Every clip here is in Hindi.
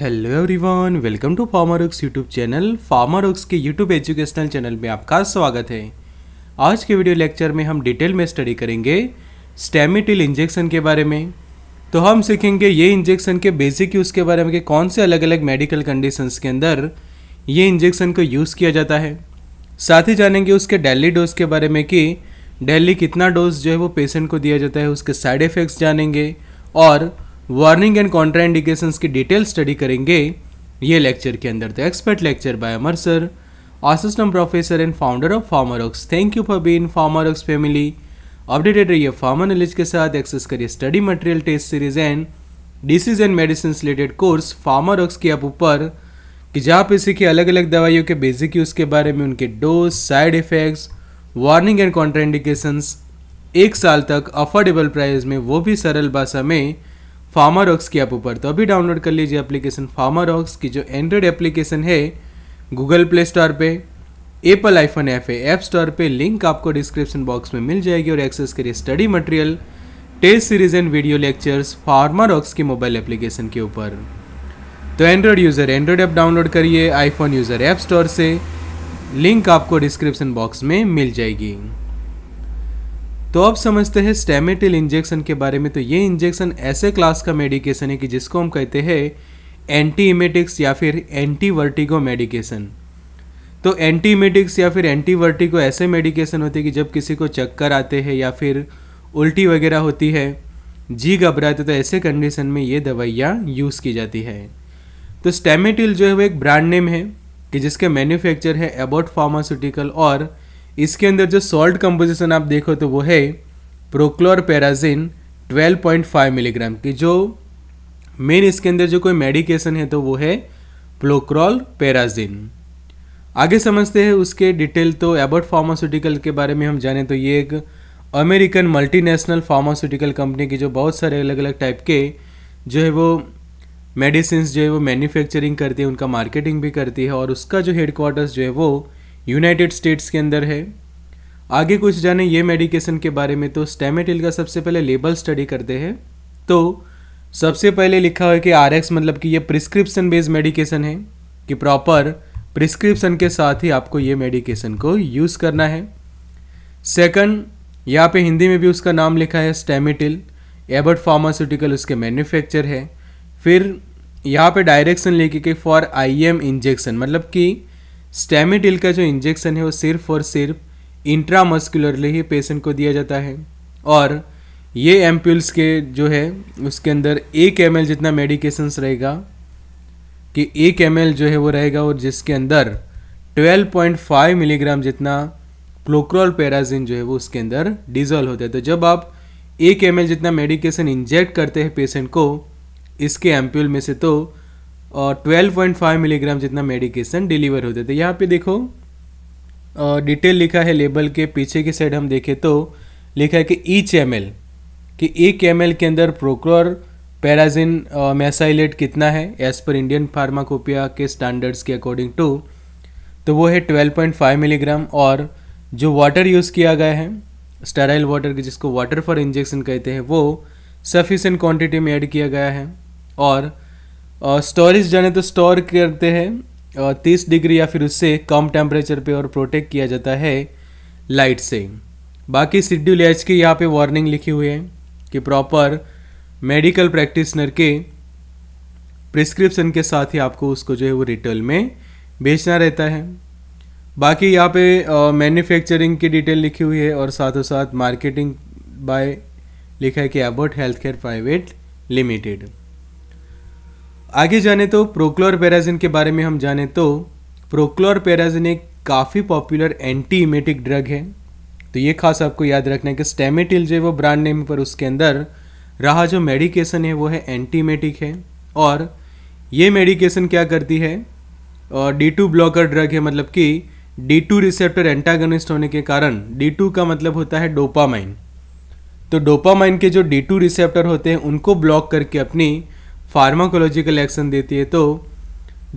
hello everyone welcome to Pharma Rocks YouTube channel Pharma Rocks के यूट्यूब एजुकेशनल चैनल में आपका स्वागत है आज के वीडियो लेक्चर में हम डिटेल में स्टडी करेंगे स्टेमिटिल इंजेक्शन के बारे में तो हम सीखेंगे ये इंजेक्शन के बेसिक यूज़ के बारे में कि कौन से अलग अलग मेडिकल कंडीशंस के अंदर ये इंजेक्शन को यूज़ किया जाता है साथ ही जानेंगे उसके डेली डोज के बारे में कि डेली कितना डोज जो है वो पेशेंट को दिया जाता है उसके साइड इफ़ेक्ट्स जानेंगे और वार्निंग एंड कॉन्ट्राइंडिकेशंस की डिटेल स्टडी करेंगे ये लेक्चर के अंदर तो expert lecture by Amar sir assistant professor and founder of Pharma Rocks thank you for being Pharma Rocks family updated रहिए फार्मा नॉलेज के साथ एक्सेस करिए study material test series and disease and medicine related course Pharma Rocks के आप ऊपर कि जहाँ पे सीखे अलग अलग दवाइयों के बेसिक यूज़ के बारे में उनके dose side effects warning and contraindications एक साल तक अफोर्डेबल प्राइस में वो भी सरल भाषा में फार्मा रॉक्स की ऐप ऊपर तो अभी डाउनलोड कर लीजिए एप्लीकेशन फार्मा रॉक्स की जो एंड्रॉयड एप्लीकेशन है गूगल प्ले स्टोर पे एप्पल आईफोन ऐप है ऐप स्टोर पे लिंक आपको डिस्क्रिप्शन बॉक्स में मिल जाएगी और एक्सेस करिए study material test series and video lectures Pharma Rocks की मोबाइल एप्लीकेशन के ऊपर तो Android user Android app download करिए आईफोन यूज़र ऐप स्टोर से लिंक आपको डिस्क्रिप्शन बॉक्स में मिल जाएगी तो अब समझते हैं स्टेमेटिल इंजेक्शन के बारे में तो ये इंजेक्शन ऐसे क्लास का मेडिकेशन है कि जिसको हम कहते हैं एंटी इमेटिक्स या फिर एंटी वर्टिगो मेडिकेशन तो एंटी इमेटिक्स या फिर एंटी वर्टिगो ऐसे मेडिकेशन होते हैं कि जब किसी को चक्कर आते हैं या फिर उल्टी वगैरह होती है जी घबराते तो ऐसे कंडीशन में ये दवाइयाँ यूज़ की जाती है तो स्टेमेटिल जो है वो एक ब्रांड नेम है कि जिसके मैन्युफैक्चर है एबोट फार्मास्यूटिकल और इसके अंदर जो सॉल्ट कंपोजिशन आप देखो तो वो है प्रोक्लोर पेराजिन 12.5 मिलीग्राम की जो मेन इसके अंदर जो कोई मेडिकेशन है तो वो है प्लोक्रॉल पेराजिन आगे समझते हैं उसके डिटेल तो एबर्ट फार्मास्यूटिकल के बारे में हम जाने तो ये एक अमेरिकन मल्टीनेशनल फार्मास्यूटिकल कंपनी की जो बहुत सारे अलग अलग टाइप के जो है वो मेडिसिन जो है वो मैन्युफैक्चरिंग करती है उनका मार्केटिंग भी करती है और उसका जो हेडक्वार्टर्स जो है वो यूनाइटेड स्टेट्स के अंदर है आगे कुछ जाने ये मेडिकेशन के बारे में तो स्टेमेटिल का सबसे पहले लेबल स्टडी करते हैं तो सबसे पहले लिखा है कि आर मतलब कि ये प्रिस्क्रिप्शन बेस्ड मेडिकेशन है कि प्रॉपर प्रिस्क्रिप्शन के साथ ही आपको ये मेडिकेशन को यूज़ करना है सेकंड यहाँ पे हिंदी में भी उसका नाम लिखा है स्टेमेटिल एबर्ट फार्मास्यूटिकल उसके मैन्युफैक्चर है फिर यहाँ पे डायरेक्शन लेके के फॉर आईएम इंजेक्शन मतलब कि स्टेमिडिल का जो इंजेक्शन है वो सिर्फ और सिर्फ इंट्रामस्कुलरली ही पेशेंट को दिया जाता है और ये एम्प्यूल्स के जो है उसके अंदर एक एम जितना मेडिकेशंस रहेगा कि एक एम जो है वो रहेगा और जिसके अंदर 12.5 मिलीग्राम जितना प्लोक्रोल पैराजिन जो है वो उसके अंदर डिजोल्व होता है तो जब आप एक एम जितना मेडिकेशन इंजेक्ट करते हैं पेशेंट को इसके एम्प्यूल में से तो और 12.5 मिलीग्राम जितना मेडिकेशन डिलीवर होते थे यहाँ पे देखो डिटेल लिखा है लेबल के पीछे की साइड हम देखें तो लिखा है कि ईच एम कि एक एम के अंदर प्रोक्रोर पैराजिन मैसाइलेट कितना है एज़ पर इंडियन फार्माकोपिया के स्टैंडर्ड्स के अकॉर्डिंग टू तो वो है 12.5 मिलीग्राम और जो वाटर यूज़ किया गया है स्टेराइल वाटर जिसको वाटर फॉर इंजेक्शन कहते हैं वो सफिशेंट क्वांटिटी में ऐड किया गया है और स्टोरेज जाने तो स्टोर करते हैं तीस डिग्री या फिर उससे कम टेम्परेचर पे और प्रोटेक्ट किया जाता है लाइट से बाकी शेड्यूल एच की यहाँ पे वार्निंग लिखी हुई है कि प्रॉपर मेडिकल प्रैक्टिसनर के प्रिस्क्रिप्शन के साथ ही आपको उसको जो है वो रिटेल में बेचना रहता है बाकी यहाँ पे मैन्युफैक्चरिंग की डिटेल लिखी हुई है और साथों साथ मार्केटिंग बाय लिखा है कि Abbott health care private limited आगे जाने तो प्रोक्लोर पेराजिन के बारे में हम जाने तो प्रोक्लोर पेराजिन एक काफ़ी पॉपुलर एंटी इमेटिक ड्रग है तो ये खास आपको याद रखना है कि स्टेमेटिल जो है वो ब्रांड नेम पर उसके अंदर रहा जो मेडिकेशन है वो है एंटीमेटिक है और ये मेडिकेशन क्या करती है और डी टू ब्लॉकर ड्रग है मतलब कि डी टू रिसेप्टर एंटागनिस्ट होने के कारण डी टू का मतलब होता है डोपामाइन तो डोपामाइन के जो डी टू रिसेप्टर होते हैं उनको ब्लॉक करके अपनी फार्माकोलॉजिकल एक्शन देती है तो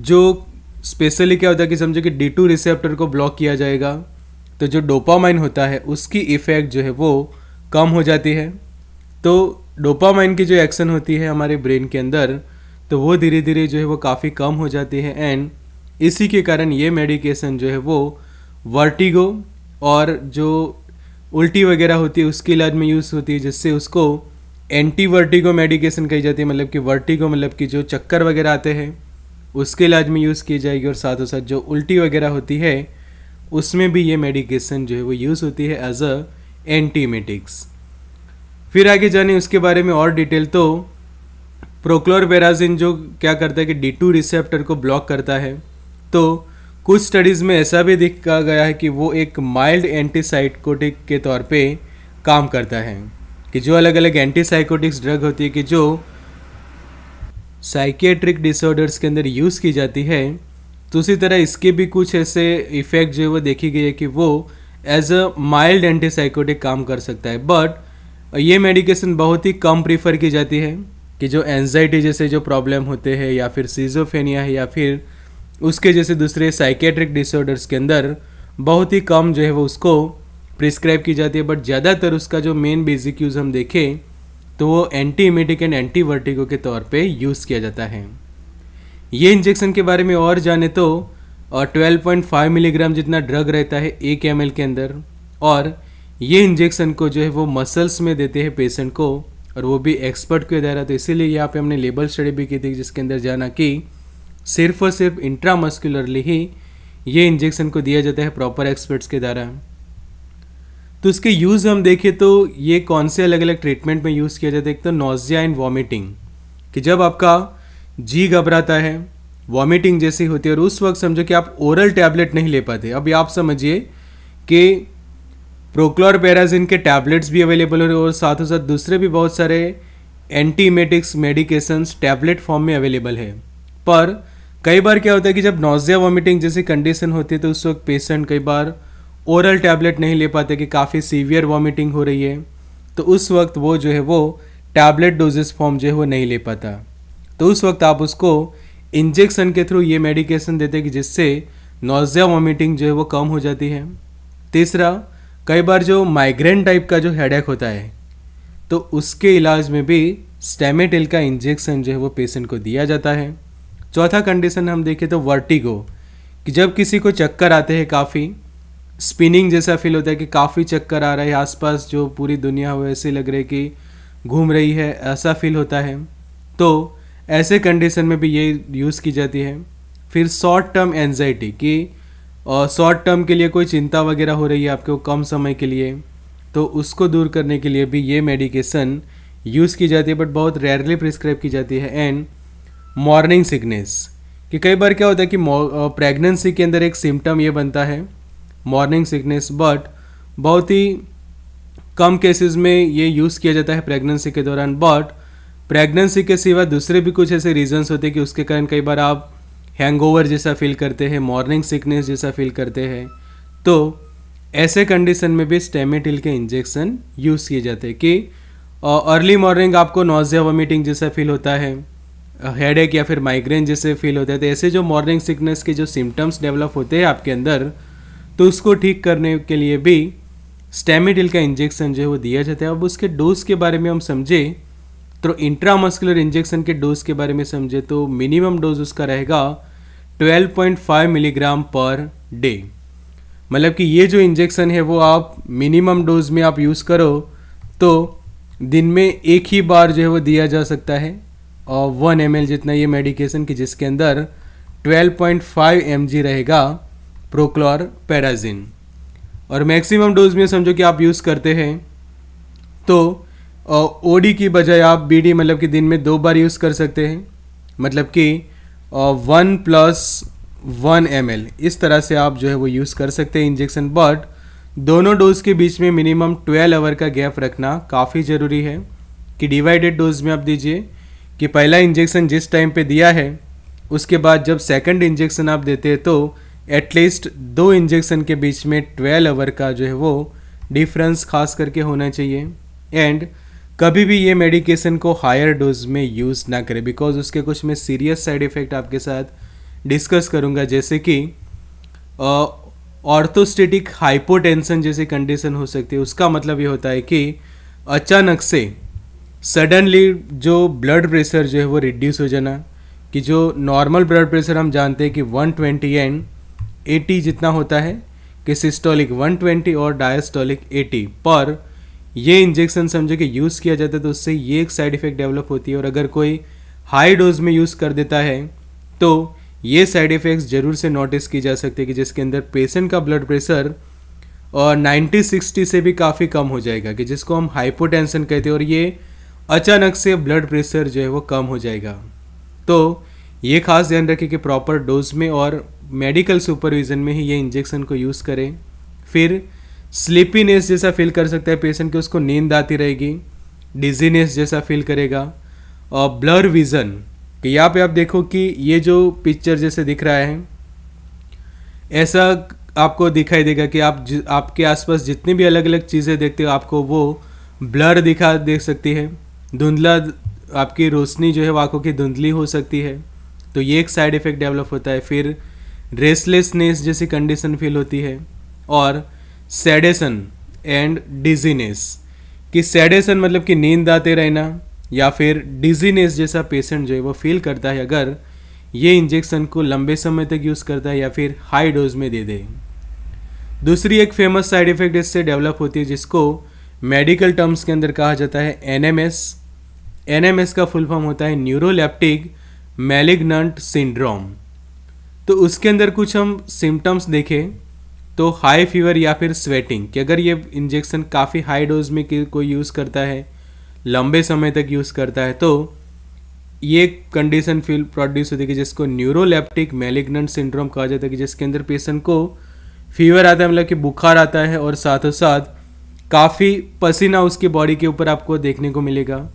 जो स्पेशली क्या होता है कि समझो कि डी टू रिसेप्टर को ब्लॉक किया जाएगा तो जो डोपामाइन होता है उसकी इफ़ेक्ट जो है वो कम हो जाती है तो डोपामाइन की जो एक्शन होती है हमारे ब्रेन के अंदर तो वो धीरे धीरे जो है वो काफ़ी कम हो जाती है एंड इसी के कारण ये मेडिकेशन जो है वो वर्टिगो और जो उल्टी वगैरह होती है उसके इलाज में यूज़ होती है जिससे उसको एंटी वर्टिगो मेडिकेशन कही जाती है मतलब कि वर्टिगो मतलब कि जो चक्कर वगैरह आते हैं उसके इलाज में यूज़ की जाएगी और साथ ही साथ जो उल्टी वगैरह होती है उसमें भी ये मेडिकेशन जो है वो यूज़ होती है एज अ एंटीमेटिक्स फिर आगे जाने उसके बारे में और डिटेल तो प्रोक्लोरबेराजिन जो क्या करता है कि डी टू रिसेप्टर को ब्लॉक करता है तो कुछ स्टडीज़ में ऐसा भी देखा गया है कि वो एक माइल्ड एंटीसाइटकोटिक के तौर पे काम करता है कि जो अलग अलग एंटी साइकोटिक्स ड्रग होती है कि जो साइकेट्रिक डिसऑर्डर्स के अंदर यूज़ की जाती है तो उसी तरह इसके भी कुछ ऐसे इफ़ेक्ट जो है वो देखी गई है कि वो एज अ माइल्ड एंटीसाइकोटिक काम कर सकता है बट ये मेडिकेशन बहुत ही कम प्रीफर की जाती है कि जो एनजाइटी जैसे जो प्रॉब्लम होते हैं या फिर सीजोफेनिया है या फिर उसके जैसे दूसरे साइकेट्रिक डिसऑर्डर्स के अंदर बहुत ही कम जो है वो उसको प्रिस्क्राइब की जाती है बट ज़्यादातर उसका जो मेन बेसिक यूज़ हम देखें तो वो anti emetic and anti vertigo के तौर पे यूज़ किया जाता है ये इंजेक्शन के बारे में और जाने तो और 12.5 मिलीग्राम जितना ड्रग रहता है एक एम के अंदर और ये इंजेक्शन को जो है वो मसल्स में देते हैं पेशेंट को और वो भी एक्सपर्ट के द्वारा तो इसीलिए यहाँ पे हमने लेबल स्टडी भी की थी जिसके अंदर जाना कि सिर्फ और सिर्फ इंट्रामस्कुलरली ही ये इंजेक्शन को दिया जाता है प्रॉपर एक्सपर्ट्स के द्वारा तो इसके यूज़ हम देखें तो ये कौन से अलग अलग ट्रीटमेंट में यूज़ किया जाता है एक तो नोजिया एंड वॉमिटिंग कि जब आपका जी घबराता है वॉमिटिंग जैसी होती है और उस वक्त समझो कि आप ओरल टैबलेट नहीं ले पाते अब आप समझिए कि प्रोक्लोर पैराजिन के टैबलेट्स भी अवेलेबल हो रहे और साथ ही साथ दूसरे भी बहुत सारे एंटीमेटिक्स मेडिकेशंस टैबलेट फॉर्म में अवेलेबल है पर कई बार क्या होता है कि जब नोजिया वॉमिटिंग जैसी कंडीशन होती है तो उस वक्त पेशेंट कई बार ओरल टैबलेट नहीं ले पाते कि काफ़ी सीवियर वॉमिटिंग हो रही है तो उस वक्त वो जो है वो टैबलेट डोजेस फॉर्म जो है वो नहीं ले पाता तो उस वक्त आप उसको इंजेक्शन के थ्रू ये मेडिकेशन देते कि जिससे नोज़िया वॉमिटिंग जो है वो कम हो जाती है तीसरा कई बार जो माइग्रेन टाइप का जो हेडेक होता है तो उसके इलाज में भी स्टेमेटिल का इंजेक्शन जो है वो पेशेंट को दिया जाता है चौथा कंडीशन हम देखें तो वर्टिगो कि जब किसी को चक्कर आते हैं काफ़ी स्पिनिंग जैसा फील होता है कि काफ़ी चक्कर आ रहा है आसपास जो पूरी दुनिया हो ऐसे लग रही है कि घूम रही है ऐसा फील होता है तो ऐसे कंडीशन में भी ये यूज़ की जाती है फिर शॉर्ट टर्म एनजाइटी कि शॉर्ट टर्म के लिए कोई चिंता वगैरह हो रही है आपको कम समय के लिए तो उसको दूर करने के लिए भी ये मेडिकेशन यूज़ की जाती है बट बहुत रेयरली प्रिस्क्राइब की जाती है एंड मॉर्निंग सिकनेस कि कई बार क्या होता है कि प्रेगनेंसी के अंदर एक सिम्टम ये बनता है मॉर्निंग सिकनेस बट बहुत ही कम केसेस में ये यूज़ किया जाता है प्रेगनेंसी के दौरान बट प्रेगनेंसी के सिवा दूसरे भी कुछ ऐसे रीजंस होते हैं कि उसके कारण कई बार आप हैंगओवर जैसा फील करते हैं मॉर्निंग सिकनेस जैसा फील करते हैं तो ऐसे कंडीशन में भी स्टेमेटिल के इंजेक्शन यूज़ किए जाते हैं कि अर्ली मॉर्निंग आपको नोजिया वॉमिटिंग जैसा फील होता है हेड एक या फिर माइग्रेन जैसे फील होता है तो ऐसे जो मॉर्निंग सिकनेस के जो सिम्टम्स डेवलप होते हैं आपके अंदर तो उसको ठीक करने के लिए भी स्टेमिडिल का इंजेक्शन जो है वो दिया जाता है अब उसके डोज के बारे में हम समझे तो इंट्रामस्कुलर इंजेक्शन के डोज के बारे में समझे तो मिनिमम डोज उसका रहेगा 12.5 मिलीग्राम पर डे मतलब कि ये जो इंजेक्शन है वो आप मिनिमम डोज में आप यूज़ करो तो दिन में एक ही बार जो है वो दिया जा सकता है और वन एम जितना ये मेडिकेशन कि जिसके अंदर 12.5 एम रहेगा प्रोक्लोर पैराजिन और मैक्सिमम डोज में समझो कि आप यूज़ करते हैं तो ओ डी की बजाय आप बी डी मतलब कि दिन में दो बार यूज़ कर सकते हैं मतलब कि one plus one M L इस तरह से आप जो है वो यूज़ कर सकते हैं इंजेक्शन बट दोनों डोज के बीच में मिनिमम ट्वेल्व आवर का गैप रखना काफ़ी ज़रूरी है कि डिवाइडेड डोज में आप दीजिए कि पहला इंजेक्शन जिस टाइम पे दिया है उसके बाद जब सेकंड इंजेक्शन आप देते हैं तो एटलीस्ट दो इंजेक्शन के बीच में ट्वेल्व आवर का जो है वो डिफरेंस खास करके होना चाहिए एंड कभी भी ये मेडिकेशन को हायर डोज में यूज़ ना करें बिकॉज उसके कुछ मैं सीरियस साइड इफ़ेक्ट आपके साथ डिस्कस करूँगा जैसे कि ऑर्थोस्टेटिक हाइपोटेंशन जैसी कंडीशन हो सकती है उसका मतलब ये होता है कि अचानक से सडनली जो ब्लड प्रेशर जो है वो रिड्यूस हो जाना कि जो नॉर्मल ब्लड प्रेशर हम जानते हैं कि 120 एंड 80 जितना होता है कि सिस्टोलिक 120 और डायस्टोलिक 80 पर ये इंजेक्शन समझो कि यूज़ किया जाता है तो उससे ये एक साइड इफ़ेक्ट डेवलप होती है और अगर कोई हाई डोज में यूज़ कर देता है तो ये साइड इफ़ेक्ट्स ज़रूर से नोटिस की जा सकती है कि जिसके अंदर पेशेंट का ब्लड प्रेशर और 90 60 से भी काफ़ी कम हो जाएगा कि जिसको हम हाइपोटेंशन कहते हैं और ये अचानक से ब्लड प्रेशर जो है वो कम हो जाएगा तो ये खास ध्यान रखें कि प्रॉपर डोज में और मेडिकल सुपरविज़न में ही ये इंजेक्शन को यूज़ करें फिर स्लीपीनेस जैसा फील कर सकता है पेशेंट के उसको नींद आती रहेगी डिजीनेस जैसा फील करेगा और ब्लर विज़न यहाँ पे आप देखो कि ये जो पिक्चर जैसे दिख रहा है ऐसा आपको दिखाई देगा कि आप आपके आसपास जितनी भी अलग अलग चीज़ें देखते हो आपको वो ब्लर दिखा देख सकती है धुंधला आपकी रोशनी जो है वो आँखों की धुंधली हो सकती है तो ये एक साइड इफ़ेक्ट डेवलप होता है फिर रेसलेसनेस जैसी कंडीशन फील होती है और सेडेसन एंड डिजीनेस कि सेडेसन मतलब कि नींद आते रहना या फिर डिजीनेस जैसा पेशेंट जो है वो फील करता है अगर ये इंजेक्शन को लंबे समय तक यूज़ करता है या फिर हाई डोज में दे दे दूसरी एक फेमस साइड इफ़ेक्ट इससे डेवलप होती है जिसको मेडिकल टर्म्स के अंदर कहा जाता है N M S N M S का फुल फॉर्म होता है न्यूरोलैप्टिक मेलिग्नंट सिंड्रोम तो उसके अंदर कुछ हम सिम्टम्स देखें तो हाई फीवर या फिर स्वेटिंग कि अगर ये इंजेक्शन काफ़ी हाई डोज में कोई यूज़ करता है लंबे समय तक यूज़ करता है तो ये कंडीशन फील प्रोड्यूस होती है जिसको न्यूरोलेप्टिक मेलिग्नेंट सिंड्रोम कहा जाता है कि जिसके अंदर पेशेंट को फीवर आता है मतलब कि बुखार आता है और साथों साथ काफ़ी पसीना उसकी बॉडी के ऊपर आपको देखने को मिलेगा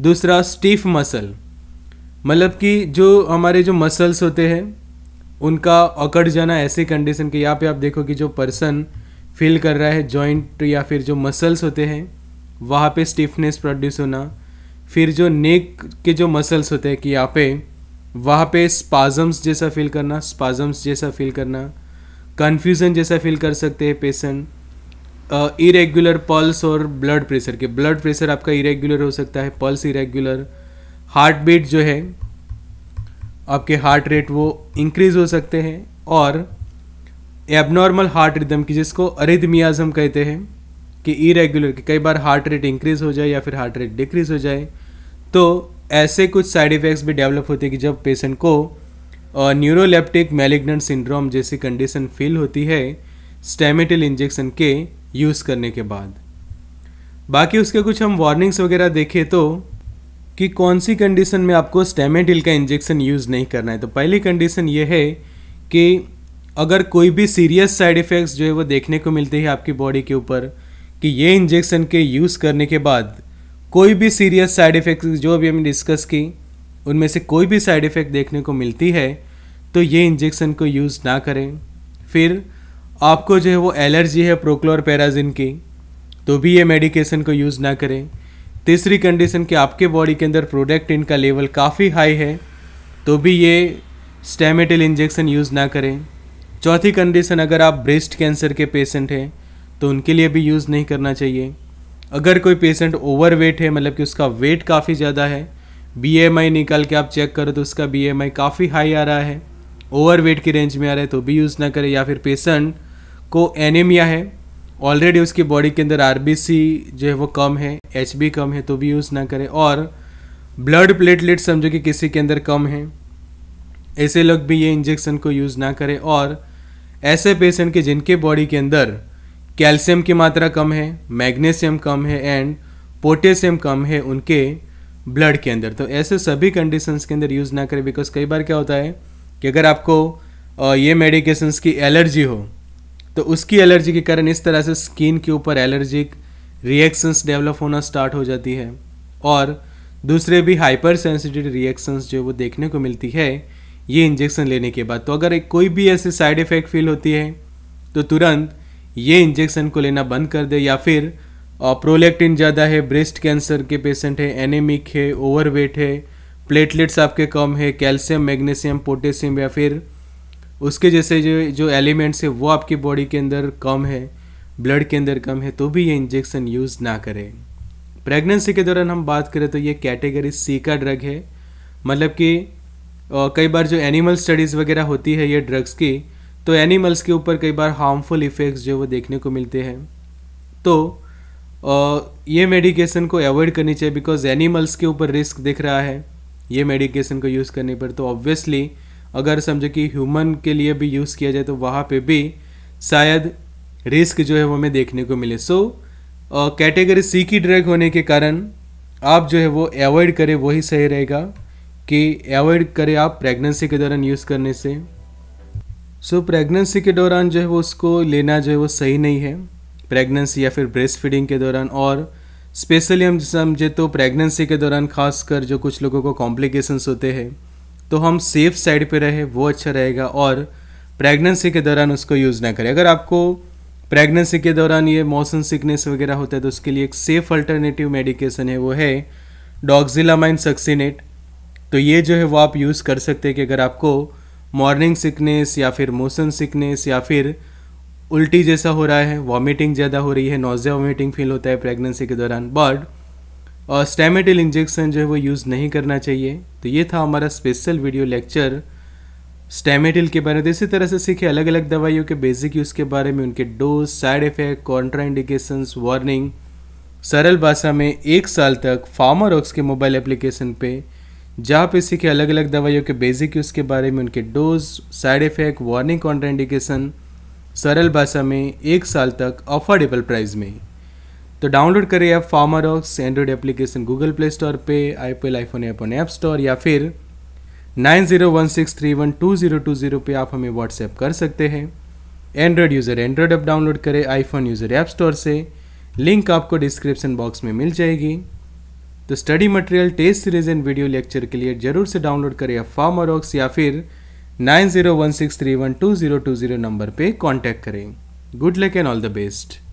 दूसरा स्टीफ मसल मतलब कि जो हमारे जो मसल्स होते हैं उनका अकड़ जाना ऐसे कंडीशन के यहाँ पे आप देखो कि जो पर्सन फील कर रहा है जॉइंट या फिर जो मसल्स होते हैं वहाँ पे स्टिफनेस प्रोड्यूस होना फिर जो नेक के जो मसल्स होते हैं कि यहाँ पे वहाँ पे स्पाजम्स जैसा फील करना स्पाजम्स जैसा फील करना कन्फ्यूज़न जैसा फील कर सकते हैं पेशेंट इरेगुलर पल्स और ब्लड प्रेशर के ब्लड प्रेशर आपका इरेगुलर हो सकता है पल्स इरेगुलर हार्ट बीट जो है आपके हार्ट रेट वो इंक्रीज हो सकते हैं और एबनॉर्मल हार्ट रिदम की जिसको अरिदमियाज हम कहते हैं कि इरेगुलर कि कई बार हार्ट रेट इंक्रीज हो जाए या फिर हार्ट रेट डिक्रीज हो जाए तो ऐसे कुछ साइड इफ़ेक्ट्स भी डेवलप होते हैं कि जब पेशेंट को न्यूरोलेप्टिक मेलिग्नेंट सिंड्रोम जैसी कंडीशन फील होती है स्टेमेटिल इंजेक्शन के यूज़ करने के बाद बाकी उसके कुछ हम वार्निंग्स वगैरह देखें तो कि कौन सी कंडीशन में आपको स्टेमेटिल का इंजेक्शन यूज़ नहीं करना है तो पहली कंडीशन ये है कि अगर कोई भी सीरियस साइड इफ़ेक्ट्स जो है वो देखने को मिलते हैं आपकी बॉडी के ऊपर कि ये इंजेक्शन के यूज़ करने के बाद कोई भी सीरियस साइड इफ़ेक्ट्स जो भी हमने डिस्कस की उनमें से कोई भी साइड इफ़ेक्ट देखने को मिलती है तो ये इंजेक्शन को यूज़ ना करें फिर आपको जो है वो एलर्जी है प्रोक्लोर पैराजिन की तो भी ये मेडिकेशन को यूज़ ना करें तीसरी कंडीशन कि आपके बॉडी के अंदर प्रोडक्टिन का लेवल काफ़ी हाई है तो भी ये स्टेमेटिल इंजेक्शन यूज़ ना करें चौथी कंडीशन अगर आप ब्रेस्ट कैंसर के पेशेंट हैं तो उनके लिए भी यूज़ नहीं करना चाहिए अगर कोई पेशेंट ओवरवेट है मतलब कि उसका वेट काफ़ी ज़्यादा है बी निकाल के आप चेक करो तो उसका बी काफ़ी हाई आ रहा है ओवरवेट की रेंज में आ रहा है तो भी यूज़ ना करें या फिर पेशेंट को एनीमिया है ऑलरेडी उसकी बॉडी के अंदर आर जो है वो कम है एच कम है तो भी यूज़ ना करें और ब्लड प्लेटलेट समझो कि किसी के अंदर कम है ऐसे लोग भी ये इंजेक्शन को यूज़ ना करें और ऐसे पेशेंट के जिनके बॉडी के अंदर कैल्शियम की मात्रा कम है मैग्नीशियम कम है एंड पोटेशियम कम है उनके ब्लड के अंदर तो ऐसे सभी कंडीशंस के अंदर यूज़ ना करें बिकॉज कई बार क्या होता है कि अगर आपको ये मेडिकेशंस की एलर्जी हो तो उसकी एलर्जी के कारण इस तरह से स्किन के ऊपर एलर्जिक रिएक्शंस डेवलप होना स्टार्ट हो जाती है और दूसरे भी हाइपर सेंसिटिव रिएक्शंस जो वो देखने को मिलती है ये इंजेक्शन लेने के बाद तो अगर एक कोई भी ऐसे साइड इफ़ेक्ट फील होती है तो तुरंत ये इंजेक्शन को लेना बंद कर दे या फिर प्रोलेक्टिन ज़्यादा है ब्रेस्ट कैंसर के पेशेंट है एनेमिक है ओवरवेट है प्लेटलेट्स आपके कम है कैल्शियम मैग्नीशियम पोटेशियम या फिर उसके जैसे जो जो एलिमेंट्स है वो आपकी बॉडी के अंदर कम है ब्लड के अंदर कम है तो भी ये इंजेक्शन यूज़ ना करें प्रेगनेंसी के दौरान हम बात करें तो ये कैटेगरी सी का ड्रग है मतलब कि कई बार जो एनिमल स्टडीज़ वगैरह होती है ये ड्रग्स की तो एनिमल्स के ऊपर कई बार हार्मफुल इफ़ेक्ट्स जो वो देखने को मिलते हैं तो आ, ये मेडिकेशन को अवॉइड करनी चाहिए बिकॉज एनिमल्स के ऊपर रिस्क दिख रहा है ये मेडिकेशन को यूज़ करने पर तो ऑब्वियसली अगर समझो कि ह्यूमन के लिए भी यूज़ किया जाए तो वहाँ पे भी शायद रिस्क जो है वो हमें देखने को मिले सो कैटेगरी सी की ड्रग होने के कारण आप जो है वो अवॉइड करें वही सही रहेगा कि अवॉइड करें आप प्रेगनेंसी के दौरान यूज़ करने से सो so, प्रेगनेंसी के दौरान जो है वो उसको लेना जो है वो सही नहीं है प्रेगनेंसी या फिर ब्रेस्ट फीडिंग के दौरान और स्पेशली हम समझे तो प्रेगनेंसी के दौरान खासकर जो कुछ लोगों को कॉम्प्लिकेशंस होते हैं तो हम सेफ साइड पे रहे वो अच्छा रहेगा और प्रेगनेंसी के दौरान उसको यूज़ ना करें अगर आपको प्रेगनेंसी के दौरान ये मौसम सिकनेस वगैरह होता है तो उसके लिए एक सेफ़ अल्टरनेटिव मेडिकेशन है वो है डॉक्जिलामाइन सक्सीनेट तो ये जो है वो आप यूज़ कर सकते हैं कि अगर आपको मॉर्निंग सिकनेस या फिर मोशन सिकनेस या फिर उल्टी जैसा हो रहा है वॉमिटिंग ज़्यादा हो रही है नोज़िया वॉमिटिंग फील होता है प्रेगनेंसी के दौरान बट और स्टेमेटिल इंजेक्शन जो है वो यूज़ नहीं करना चाहिए तो ये था हमारा स्पेशल वीडियो लेक्चर स्टेमेटिल के बारे में तो इसी तरह से सीखे अलग अलग दवाइयों के बेसिक यूज़ के बारे में उनके dose side effect contraindications warning सरल भाषा में एक साल तक फार्मर ऑक्स के मोबाइल एप्लीकेशन पे जहाँ पे सीखे अलग अलग दवाइयों के बेसिक यूज़ के बारे में उनके dose side effect warning contraindication सरल भाषा में एक साल तक अफोर्डेबल प्राइस में तो डाउनलोड करें Pharma Rocks Android application Google Play Store पे IPL iPhone app on app store या फिर nine zero one six three one two zero two zero पर आप हमें व्हाट्सएप कर सकते हैं Android user Android app download करें आईफोन यूज़र ऐप स्टोर से लिंक आपको डिस्क्रिप्शन बॉक्स में मिल जाएगी तो study material test series and video lecture के लिए जरूर से डाउनलोड करें फार्मर ऑक्स या फिर nine zero one six three one two zero two zero number पर कॉन्टैक्ट करें good luck and all the best